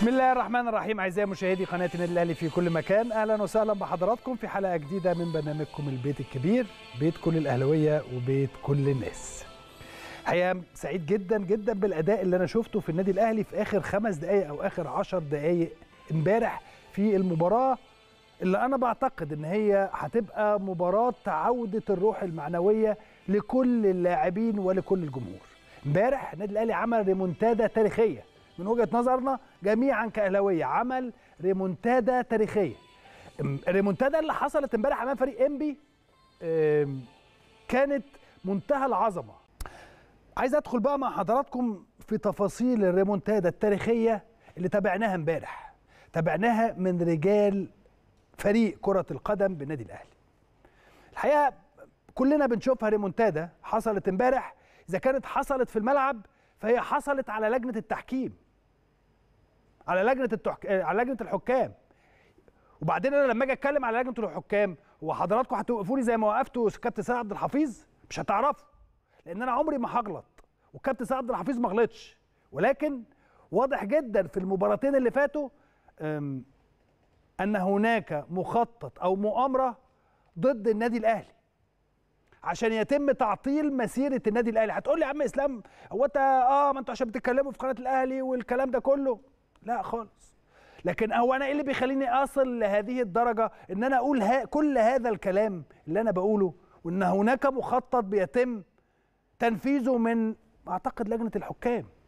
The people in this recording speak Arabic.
بسم الله الرحمن الرحيم اعزائي مشاهدي قناه النادي الاهلي في كل مكان اهلا وسهلا بحضراتكم في حلقه جديده من برنامجكم البيت الكبير بيت كل الاهلاويه وبيت كل الناس حقيقه سعيد جدا جدا بالاداء اللي انا شفته في النادي الاهلي في اخر خمس دقائق او اخر عشر دقائق امبارح في المباراه اللي انا بعتقد ان هي هتبقى مباراه عوده الروح المعنويه لكل اللاعبين ولكل الجمهور امبارح النادي الاهلي عمل ريمونتادا تاريخيه من وجهه نظرنا جميعا كاهلاويه عمل ريمونتادا تاريخيه الريمونتادا اللي حصلت امبارح امام فريق انبي كانت منتهى العظمه عايز ادخل بقى مع حضراتكم في تفاصيل الريمونتادا التاريخيه اللي تابعناها امبارح تابعناها من رجال فريق كره القدم بالنادي الاهلي الحقيقه كلنا بنشوفها ريمونتادا حصلت امبارح اذا كانت حصلت في الملعب فهي حصلت على لجنه التحكيم على لجنه التحك... آه، على لجنه الحكام وبعدين انا لما اجي اتكلم على لجنه الحكام هو حضراتكم هتوقفوني زي ما وقفتوا كابتن سيد عبد الحفيظ مش هتعرفوا لان انا عمري ما هغلط وكابتن سيد عبد الحفيظ ما غلطش ولكن واضح جدا في المباراتين اللي فاتوا ان هناك مخطط او مؤامره ضد النادي الاهلي عشان يتم تعطيل مسيره النادي الاهلي هتقول لي يا عم اسلام هو انت اه ما انتوا عشان بتتكلموا في قناه الاهلي والكلام ده كله لا خالص لكن هو انا ايه اللي بيخليني اصل لهذه الدرجه ان انا اقول ها كل هذا الكلام اللي انا بقوله وان هناك مخطط بيتم تنفيذه من اعتقد لجنه الحكام